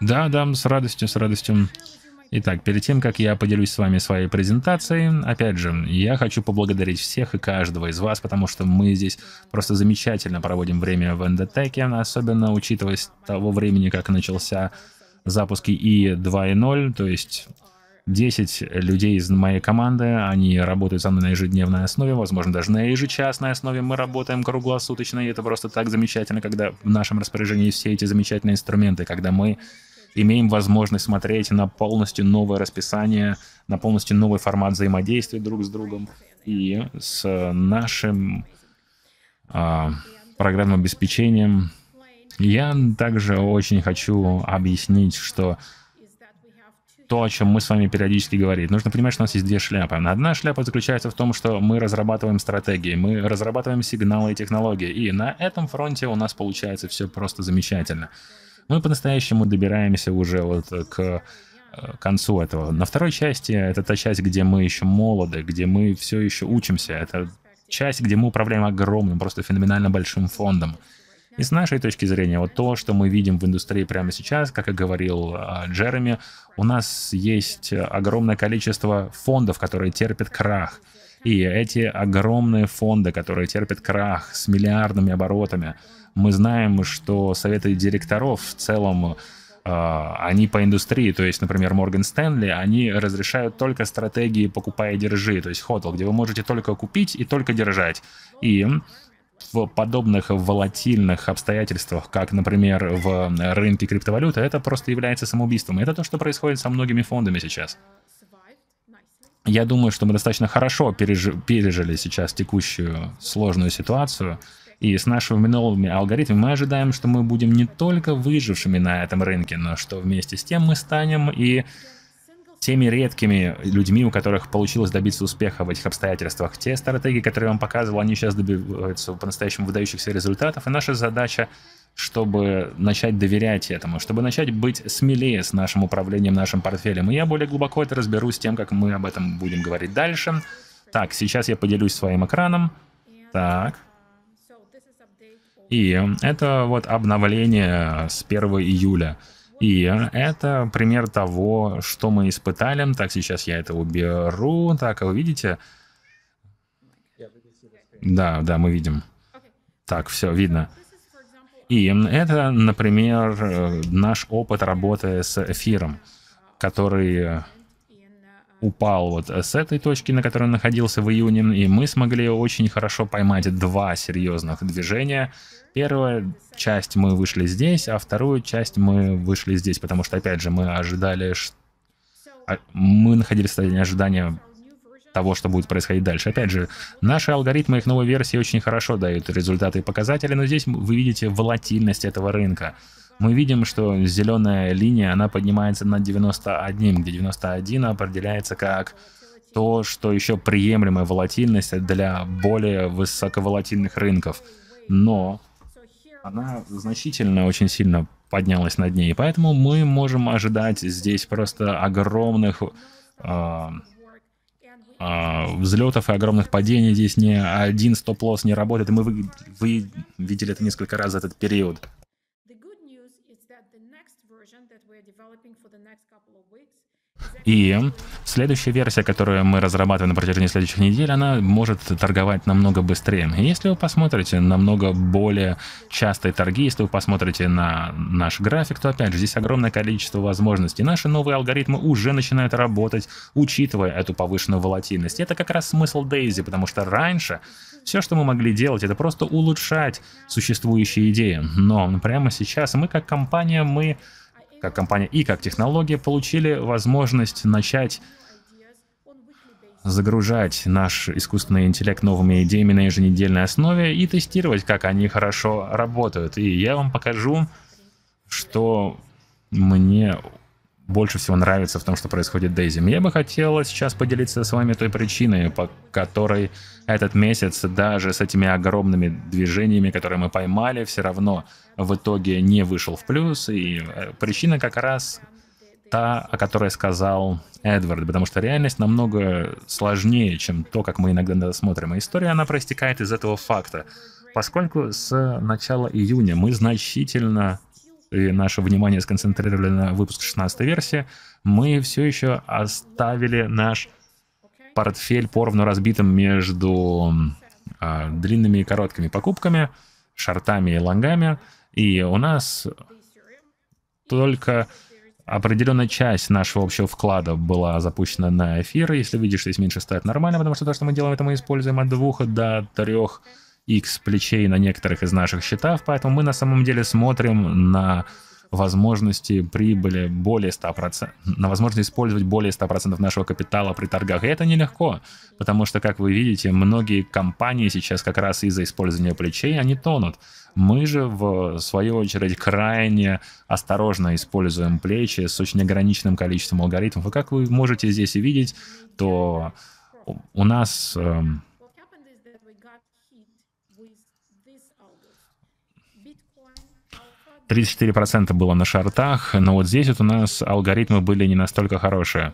Да, да, с радостью, с радостью. Итак, перед тем, как я поделюсь с вами своей презентацией, опять же, я хочу поблагодарить всех и каждого из вас, потому что мы здесь просто замечательно проводим время в эндотеке, особенно учитывая того времени, как начался запуск и 2.0, то есть 10 людей из моей команды, они работают со мной на ежедневной основе, возможно, даже на ежечасной основе мы работаем круглосуточно, и это просто так замечательно, когда в нашем распоряжении все эти замечательные инструменты, когда мы имеем возможность смотреть на полностью новое расписание, на полностью новый формат взаимодействия друг с другом и с нашим а, программным обеспечением. Я также очень хочу объяснить, что то, о чем мы с вами периодически говорим. Нужно понимать, что у нас есть две шляпы. Одна шляпа заключается в том, что мы разрабатываем стратегии, мы разрабатываем сигналы и технологии. И на этом фронте у нас получается все просто замечательно мы по-настоящему добираемся уже вот э, к э, концу этого. На второй части это та часть, где мы еще молоды, где мы все еще учимся. Это часть, где мы управляем огромным, просто феноменально большим фондом. И с нашей точки зрения, вот то, что мы видим в индустрии прямо сейчас, как и говорил э, Джереми, у нас есть огромное количество фондов, которые терпят крах. И эти огромные фонды, которые терпят крах с миллиардными оборотами, мы знаем, что советы директоров в целом э, они по индустрии, то есть, например, Морган Стэнли, они разрешают только стратегии покупая и держи», то есть ходл, где вы можете только купить и только держать. И в подобных волатильных обстоятельствах, как, например, в рынке криптовалюты, это просто является самоубийством. Это то, что происходит со многими фондами сейчас. Я думаю, что мы достаточно хорошо переж... пережили сейчас текущую сложную ситуацию. И с нашими новыми алгоритмами мы ожидаем, что мы будем не только выжившими на этом рынке, но что вместе с тем мы станем и теми редкими людьми, у которых получилось добиться успеха в этих обстоятельствах. Те стратегии, которые я вам показывал, они сейчас добиваются по-настоящему выдающихся результатов, и наша задача чтобы начать доверять этому, чтобы начать быть смелее с нашим управлением, нашим портфелем. И я более глубоко это разберу с тем, как мы об этом будем говорить дальше. Так, сейчас я поделюсь своим экраном. Так. И это вот обновление с 1 июля. И это пример того, что мы испытали. Так, сейчас я это уберу. Так, а вы видите? Да, да, мы видим. Так, все, видно. И это, например, наш опыт работы с эфиром, который упал вот с этой точки, на которой он находился в июне, и мы смогли очень хорошо поймать два серьезных движения Первая часть мы вышли здесь, а вторую часть мы вышли здесь, потому что, опять же, мы ожидали, что... А, мы находились в состоянии ожидания того, что будет происходить дальше. Опять же, наши алгоритмы их новой версии очень хорошо дают результаты и показатели, но здесь вы видите волатильность этого рынка. Мы видим, что зеленая линия, она поднимается на 91, где 91 определяется как то, что еще приемлемая волатильность для более высоковолатильных рынков. Но она значительно, очень сильно поднялась над ней. Поэтому мы можем ожидать здесь просто огромных э, э, взлетов и огромных падений. Здесь ни один стоп-лосс не работает. И мы вы, вы видели это несколько раз этот период. И следующая версия, которую мы разрабатываем на протяжении следующих недель, она может торговать намного быстрее. И если вы посмотрите намного более частые торги, если вы посмотрите на наш график, то опять же здесь огромное количество возможностей. Наши новые алгоритмы уже начинают работать, учитывая эту повышенную волатильность. Это как раз смысл Дейзи, потому что раньше все, что мы могли делать, это просто улучшать существующие идеи. Но прямо сейчас мы как компания, мы как компания и как технология получили возможность начать загружать наш искусственный интеллект новыми идеями на еженедельной основе и тестировать, как они хорошо работают. И я вам покажу, что мне больше всего нравится в том, что происходит Дейзи. Мне бы хотелось сейчас поделиться с вами той причиной, по которой этот месяц даже с этими огромными движениями, которые мы поймали, все равно в итоге не вышел в плюс. И э, причина как раз та, о которой сказал Эдвард, потому что реальность намного сложнее, чем то, как мы иногда смотрим. И история, она проистекает из этого факта. Поскольку с начала июня мы значительно и наше внимание сконцентрировано на выпуск 16 версии, мы все еще оставили наш портфель поровну разбитым между э, длинными и короткими покупками, шортами и лонгами, и у нас только определенная часть нашего общего вклада была запущена на эфир. Если видишь, здесь меньше стоит нормально, потому что то, что мы делаем, это мы используем от двух до трех X плечей на некоторых из наших счетов, поэтому мы на самом деле смотрим на возможности прибыли более 100%, на возможность использовать более 100% нашего капитала при торгах. И это нелегко, потому что, как вы видите, многие компании сейчас как раз из-за использования плечей, они тонут. Мы же, в свою очередь, крайне осторожно используем плечи с очень ограниченным количеством алгоритмов. И как вы можете здесь видеть, то у нас... Эм, 34% было на шартах, но вот здесь вот у нас алгоритмы были не настолько хорошие.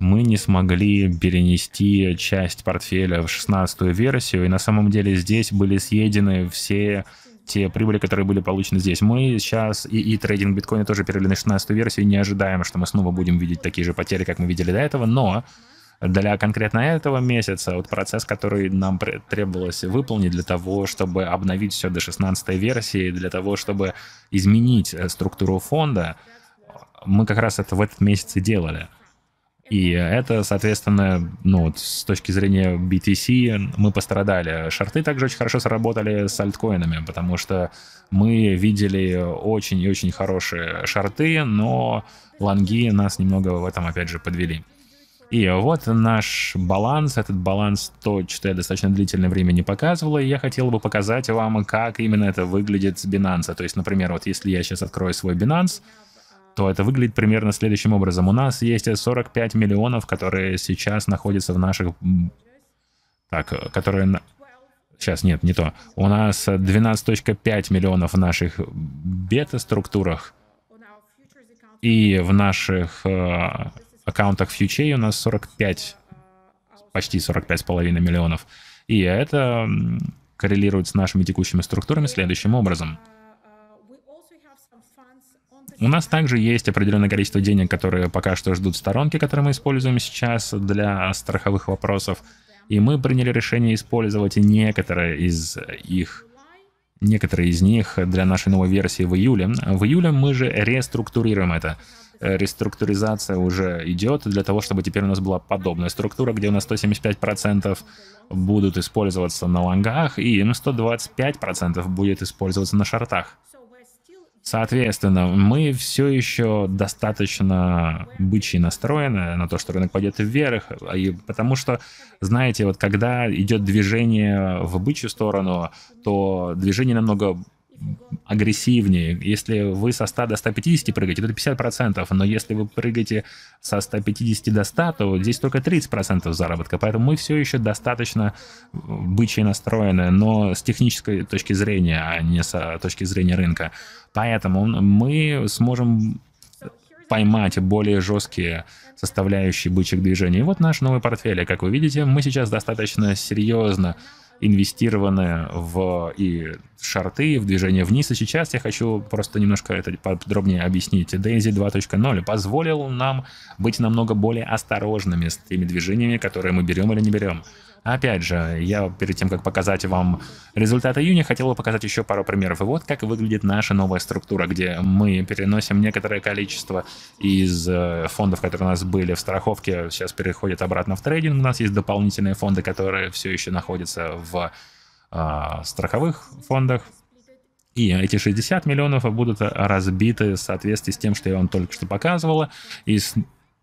Мы не смогли перенести часть портфеля в 16 версию, и на самом деле здесь были съедены все те прибыли, которые были получены здесь. Мы сейчас и, и трейдинг биткоина тоже перевели на 16 версию, и не ожидаем, что мы снова будем видеть такие же потери, как мы видели до этого, но для конкретно этого месяца, вот процесс, который нам требовалось выполнить для того, чтобы обновить все до 16 версии, для того, чтобы изменить э, структуру фонда, мы как раз это в этот месяц и делали. И это, соответственно, ну, вот с точки зрения BTC мы пострадали. Шорты также очень хорошо сработали с альткоинами, потому что мы видели очень и очень хорошие шорты, но лонги нас немного в этом, опять же, подвели. И вот наш баланс, этот баланс, то, что я достаточно длительное время не показывал, и я хотел бы показать вам, как именно это выглядит с Binance. То есть, например, вот если я сейчас открою свой Binance, то это выглядит примерно следующим образом. У нас есть 45 миллионов, которые сейчас находятся в наших... Так, которые... Сейчас, нет, не то. У нас 12.5 миллионов в наших бета-структурах и в наших э, аккаунтах фьючей у нас 45, почти 45,5 миллионов. И это коррелирует с нашими текущими структурами следующим образом. У нас также есть определенное количество денег, которые пока что ждут сторонки, которые мы используем сейчас для страховых вопросов. И мы приняли решение использовать некоторые из их некоторые из них для нашей новой версии в июле. В июле мы же реструктурируем это. Э, реструктуризация уже идет для того, чтобы теперь у нас была подобная структура, где у нас 175% будут использоваться на лонгах и 125% будет использоваться на шартах. Соответственно, мы все еще достаточно бычьи настроены на то, что рынок пойдет вверх, а и потому что, знаете, вот когда идет движение в бычью сторону, то движение намного агрессивнее. Если вы со 100 до 150 прыгаете, то это 50%, но если вы прыгаете со 150 до 100, то здесь только 30% заработка, поэтому мы все еще достаточно бычьи настроены, но с технической точки зрения, а не с точки зрения рынка. Поэтому мы сможем поймать более жесткие составляющие бычьих движений. И вот наш новый портфель. Как вы видите, мы сейчас достаточно серьезно инвестированы в и шарты, в движение вниз. И сейчас я хочу просто немножко это подробнее объяснить. Daisy 2.0 позволил нам быть намного более осторожными с теми движениями, которые мы берем или не берем. Опять же, я перед тем, как показать вам результаты июня, хотел бы показать еще пару примеров. И вот как выглядит наша новая структура, где мы переносим некоторое количество из э, фондов, которые у нас были в страховке, сейчас переходят обратно в трейдинг. У нас есть дополнительные фонды, которые все еще находятся в э, страховых фондах. И эти 60 миллионов будут разбиты в соответствии с тем, что я вам только что показывала, из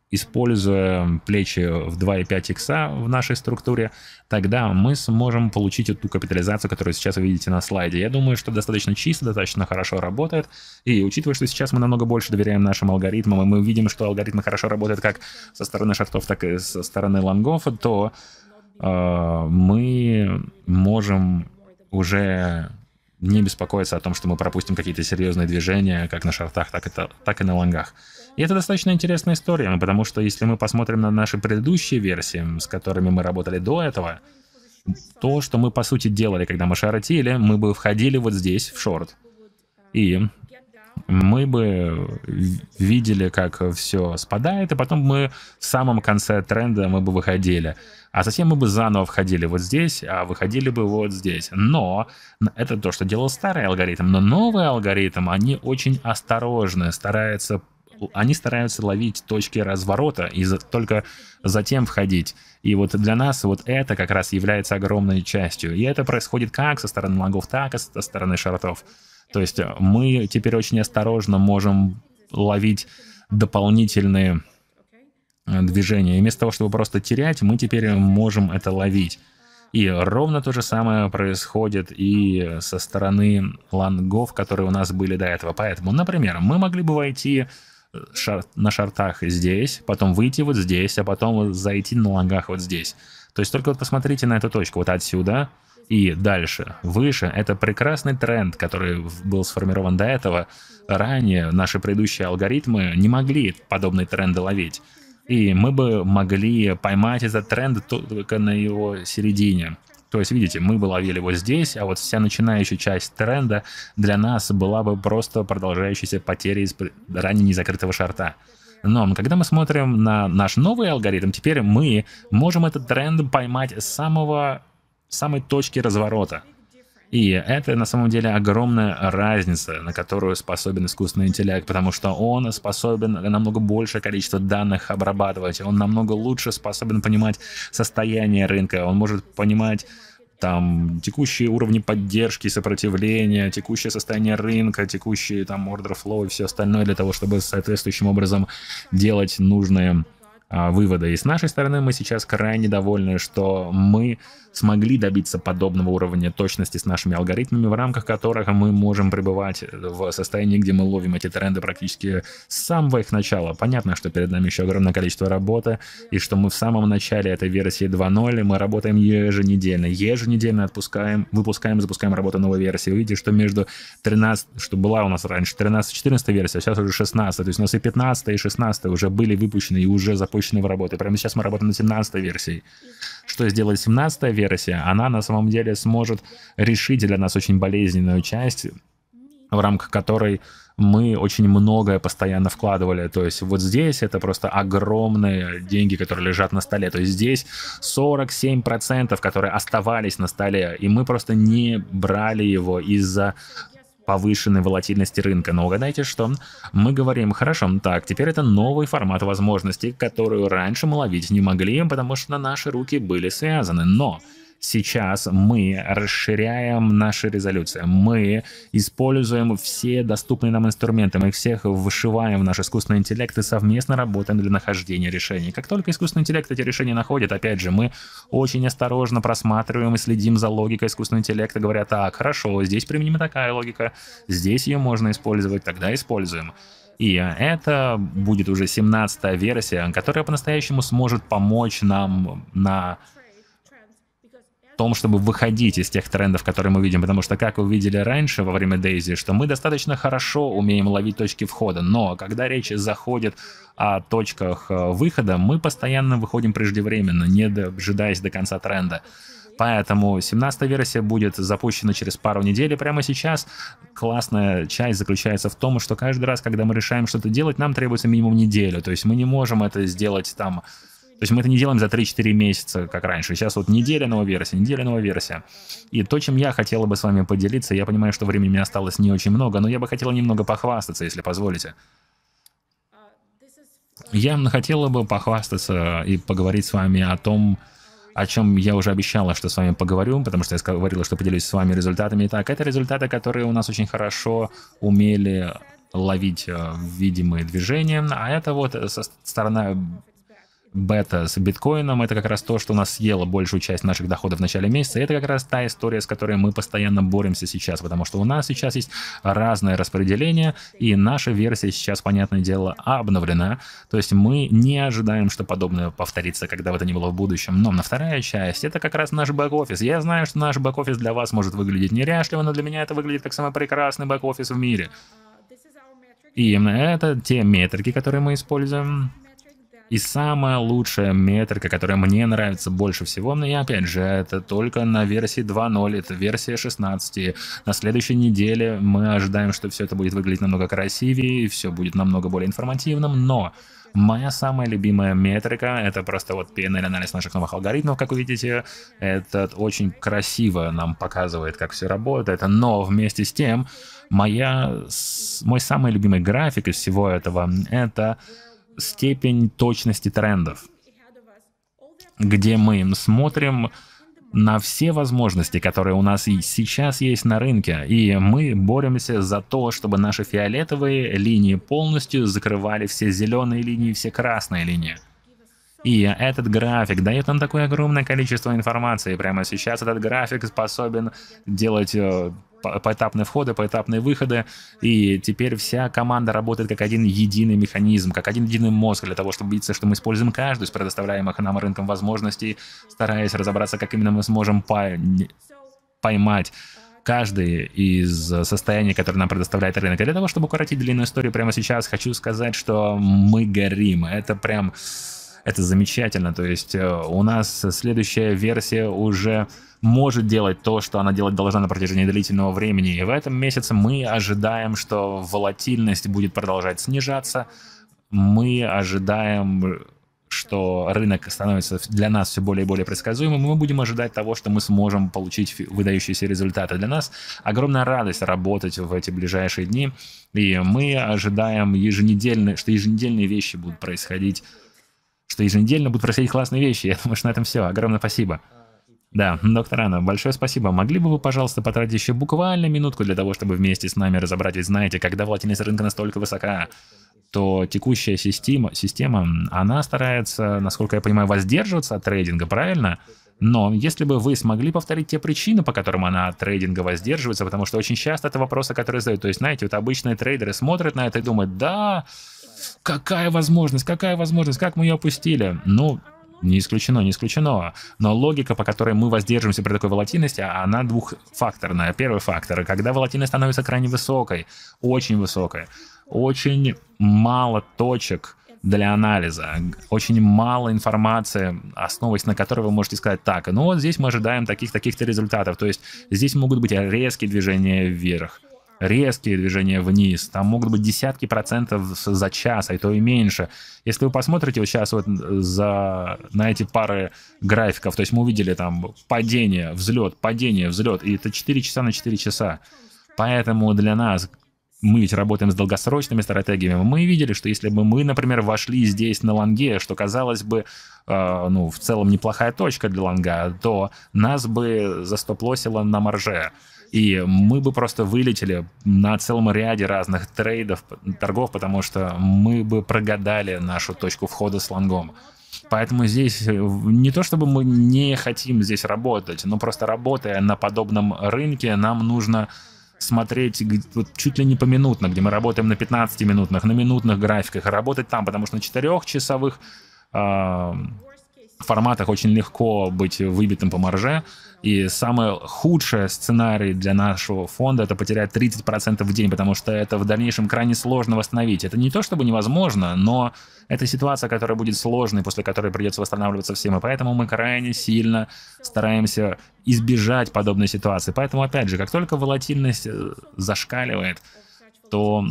используя плечи в 2,5 икса в нашей структуре, тогда мы сможем получить эту капитализацию, которую сейчас вы видите на слайде. Я думаю, что достаточно чисто, достаточно хорошо работает. И учитывая, что сейчас мы намного больше доверяем нашим алгоритмам, и мы видим, что алгоритмы хорошо работают как со стороны шартов, так и со стороны лонгов, то э, мы можем уже не беспокоиться о том, что мы пропустим какие-то серьезные движения, как на шортах, так и, так и на лонгах. И это достаточно интересная история, потому что если мы посмотрим на наши предыдущие версии, с которыми мы работали до этого, то, что мы по сути делали, когда мы шаротили, мы бы входили вот здесь, в шорт. И мы бы видели, как все спадает, и потом мы в самом конце тренда мы бы выходили. А затем мы бы заново входили вот здесь, а выходили бы вот здесь. Но это то, что делал старый алгоритм. Но новый алгоритм, они очень осторожны, стараются они стараются ловить точки разворота и за, только затем входить. И вот для нас вот это как раз является огромной частью. И это происходит как со стороны лонгов, так и со стороны шортов. То есть э, мы теперь очень осторожно можем ловить дополнительные э, движения. И вместо того, чтобы просто терять, мы теперь можем это ловить. И ровно то же самое происходит и со стороны лангов, которые у нас были до этого. Поэтому, например, мы могли бы войти э, шар на шартах здесь, потом выйти вот здесь, а потом вот зайти на лонгах вот здесь. То есть только вот посмотрите на эту точку вот отсюда, и дальше, выше, это прекрасный тренд, который был сформирован до этого. Ранее наши предыдущие алгоритмы не могли подобные тренды ловить. И мы бы могли поймать этот тренд только на его середине. То есть, видите, мы бы ловили его здесь, а вот вся начинающая часть тренда для нас была бы просто продолжающейся потеря из ранее незакрытого шарта. Но когда мы смотрим на наш новый алгоритм, теперь мы можем этот тренд поймать с самого самой точке разворота. И это на самом деле огромная разница, на которую способен искусственный интеллект, потому что он способен намного большее количество данных обрабатывать, он намного лучше способен понимать состояние рынка, он может понимать там текущие уровни поддержки, сопротивления, текущее состояние рынка, текущие там order flow и все остальное для того, чтобы соответствующим образом делать нужные а, вывода. И с нашей стороны мы сейчас крайне довольны, что мы смогли добиться подобного уровня точности с нашими алгоритмами, в рамках которых мы можем пребывать в состоянии, где мы ловим эти тренды практически с самого их начала. Понятно, что перед нами еще огромное количество работы, и что мы в самом начале этой версии 2.0, мы работаем еженедельно, еженедельно отпускаем, выпускаем, запускаем работу новой версии. Вы видите, что между 13, что была у нас раньше 13-14 версия, а сейчас уже 16, то есть у нас и 15 и 16 уже были выпущены и уже запущены запущены в работе. Прямо сейчас мы работаем над 17 версией. Что сделает 17 версия? Она на самом деле сможет решить для нас очень болезненную часть, в рамках которой мы очень многое постоянно вкладывали. То есть вот здесь это просто огромные деньги, которые лежат на столе. То есть здесь 47%, которые оставались на столе, и мы просто не брали его из-за повышенной волатильности рынка. Но угадайте, что мы говорим, хорошо, так, теперь это новый формат возможностей, которую раньше мы ловить не могли, потому что наши руки были связаны. Но сейчас мы расширяем наши резолюции, мы используем все доступные нам инструменты, мы всех вышиваем в наш искусственный интеллект и совместно работаем для нахождения решений. Как только искусственный интеллект эти решения находит, опять же, мы очень осторожно просматриваем и следим за логикой искусственного интеллекта, говоря, так, хорошо, здесь применима такая логика, здесь ее можно использовать, тогда используем. И это будет уже 17 версия, которая по-настоящему сможет помочь нам на том, чтобы выходить из тех трендов, которые мы видим, потому что, как вы видели раньше во время Дейзи, что мы достаточно хорошо умеем ловить точки входа, но когда речь заходит о точках э, выхода, мы постоянно выходим преждевременно, не дожидаясь до конца тренда. Поэтому 17 версия будет запущена через пару недель, и прямо сейчас классная часть заключается в том, что каждый раз, когда мы решаем что-то делать, нам требуется минимум неделю. То есть мы не можем это сделать там то есть мы это не делаем за 3-4 месяца, как раньше. Сейчас вот неделя новая версия, неделя новая версия. И то, чем я хотела бы с вами поделиться, я понимаю, что времени мне осталось не очень много, но я бы хотела немного похвастаться, если позволите. Я хотела бы похвастаться и поговорить с вами о том, о чем я уже обещала, что с вами поговорю, потому что я говорила, что поделюсь с вами результатами. Итак, это результаты, которые у нас очень хорошо умели ловить э, видимые движения, а это вот со сторона бета с биткоином, это как раз то, что нас съело большую часть наших доходов в начале месяца. это как раз та история, с которой мы постоянно боремся сейчас, потому что у нас сейчас есть разное распределение, и наша версия сейчас, понятное дело, обновлена. То есть мы не ожидаем, что подобное повторится, когда бы это ни было в будущем. Но на вторая часть, это как раз наш бэк-офис. Я знаю, что наш бэк-офис для вас может выглядеть неряшливо, но для меня это выглядит как самый прекрасный бэк-офис в мире. И именно это те метрики, которые мы используем. И самая лучшая метрика, которая мне нравится больше всего, но и опять же, это только на версии 2.0, это версия 16. На следующей неделе мы ожидаем, что все это будет выглядеть намного красивее, все будет намного более информативным, но Моя самая любимая метрика — это просто вот PNL-анализ наших новых алгоритмов, как вы видите. это очень красиво нам показывает, как все работает, но вместе с тем моя, мой самый любимый график из всего этого — это степень точности трендов, где мы смотрим на все возможности, которые у нас и сейчас есть на рынке, и мы боремся за то, чтобы наши фиолетовые линии полностью закрывали все зеленые линии, все красные линии. И этот график дает нам такое огромное количество информации. Прямо сейчас этот график способен делать э, поэтапные входы, поэтапные выходы, и теперь вся команда работает как один единый механизм, как один единый мозг для того, чтобы убедиться, что мы используем каждую из предоставляемых нам рынком возможностей, стараясь разобраться, как именно мы сможем поймать каждый из состояний, которые нам предоставляет рынок. И для того, чтобы укоротить длинную историю прямо сейчас, хочу сказать, что мы горим. Это прям это замечательно. То есть э, у нас следующая версия уже может делать то, что она делать должна на протяжении длительного времени. И в этом месяце мы ожидаем, что волатильность будет продолжать снижаться. Мы ожидаем что рынок становится для нас все более и более предсказуемым, и мы будем ожидать того, что мы сможем получить выдающиеся результаты. Для нас огромная радость работать в эти ближайшие дни, и мы ожидаем еженедельные, что еженедельные вещи будут происходить что еженедельно будут происходить классные вещи. Я думаю, что на этом все. Огромное спасибо. Да, доктор Анна, большое спасибо. Могли бы вы, пожалуйста, потратить еще буквально минутку для того, чтобы вместе с нами разобрать? Ведь знаете, когда волатильность рынка настолько высока, то текущая система, система, она старается, насколько я понимаю, воздерживаться от трейдинга, правильно? Но если бы вы смогли повторить те причины, по которым она от трейдинга воздерживается, потому что очень часто это вопросы, которые задают. То есть, знаете, вот обычные трейдеры смотрят на это и думают, да, Какая возможность, какая возможность, как мы ее опустили? Ну, не исключено, не исключено. Но логика, по которой мы воздерживаемся при такой волатильности, она двухфакторная. Первый фактор, когда волатильность становится крайне высокой, очень высокой, очень мало точек для анализа, очень мало информации, основываясь на которой вы можете сказать так, ну вот здесь мы ожидаем таких-таких-то результатов, то есть здесь могут быть резкие движения вверх, резкие движения вниз, там могут быть десятки процентов за час, а то и меньше. Если вы посмотрите вот сейчас вот за, на эти пары графиков, то есть мы увидели там падение, взлет, падение, взлет, и это 4 часа на 4 часа. Поэтому для нас мы ведь работаем с долгосрочными стратегиями, мы видели, что если бы мы, например, вошли здесь на лонге, что казалось бы, э, ну, в целом неплохая точка для лонга, то нас бы застоплосило на марже. И мы бы просто вылетели на целом ряде разных трейдов, торгов, потому что мы бы прогадали нашу точку входа с лонгом. Поэтому здесь э, не то, чтобы мы не хотим здесь работать, но просто работая на подобном рынке, нам нужно смотреть вот, чуть ли не поминутно, где мы работаем на 15-минутных, на минутных графиках, а работать там, потому что на 4-часовых форматах очень легко быть выбитым по марже. И самый худший сценарий для нашего фонда это потерять 30% в день, потому что это в дальнейшем крайне сложно восстановить. Это не то чтобы невозможно, но это ситуация, которая будет сложной, после которой придется восстанавливаться всем. И поэтому мы крайне сильно стараемся избежать подобной ситуации. Поэтому, опять же, как только волатильность э, зашкаливает, то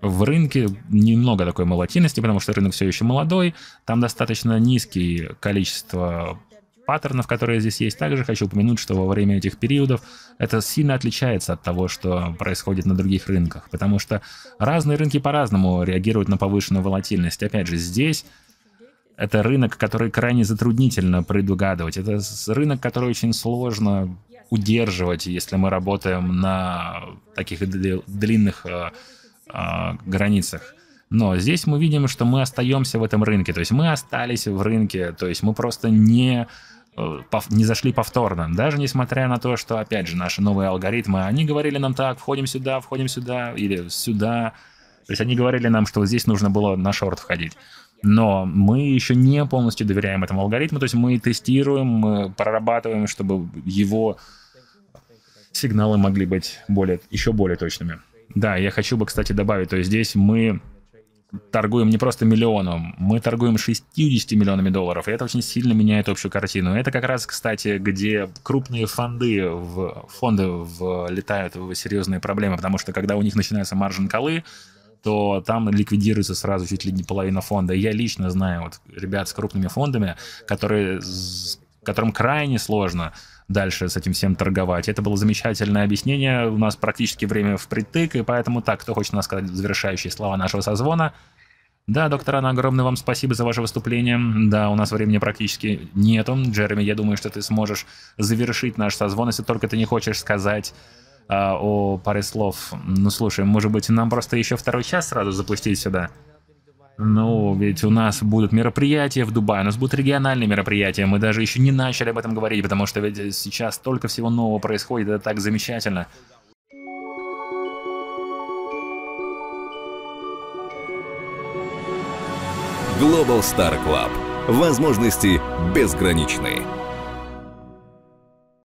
в рынке немного такой молотильности, потому что рынок все еще молодой, там достаточно низкие количество паттернов, которые здесь есть. Также хочу упомянуть, что во время этих периодов это сильно отличается от того, что происходит на других рынках, потому что разные рынки по-разному реагируют на повышенную волатильность. Опять же, здесь это рынок, который крайне затруднительно предугадывать. Это рынок, который очень сложно удерживать, если мы работаем на таких длинных э, э, границах. Но здесь мы видим, что мы остаемся в этом рынке, то есть мы остались в рынке, то есть мы просто не э, не зашли повторно, даже несмотря на то, что, опять же, наши новые алгоритмы, они говорили нам так, входим сюда, входим сюда, или сюда, то есть они говорили нам, что здесь нужно было на шорт входить. Но мы еще не полностью доверяем этому алгоритму, то есть мы тестируем, мы прорабатываем, чтобы его сигналы могли быть более, еще более точными. Да, я хочу бы, кстати, добавить, то есть здесь мы торгуем не просто миллионом, мы торгуем 60 миллионами долларов, и это очень сильно меняет общую картину. Это как раз, кстати, где крупные фонды в фонды влетают в серьезные проблемы, потому что когда у них начинаются маржин-колы, то там ликвидируется сразу чуть ли не половина фонда. Я лично знаю вот ребят с крупными фондами, которые, которым крайне сложно дальше с этим всем торговать. Это было замечательное объяснение, у нас практически время впритык, и поэтому так, кто хочет у сказать завершающие слова нашего созвона, да, доктор Анна, огромное вам спасибо за ваше выступление. Да, у нас времени практически нету. Джереми, я думаю, что ты сможешь завершить наш созвон, если только ты не хочешь сказать э, о паре слов. Ну, слушай, может быть, нам просто еще второй час сразу запустить сюда? Ну, ведь у нас будут мероприятия в Дубае, у нас будут региональные мероприятия. Мы даже еще не начали об этом говорить, потому что ведь сейчас столько всего нового происходит, это так замечательно. Global Star Club. Возможности безграничные.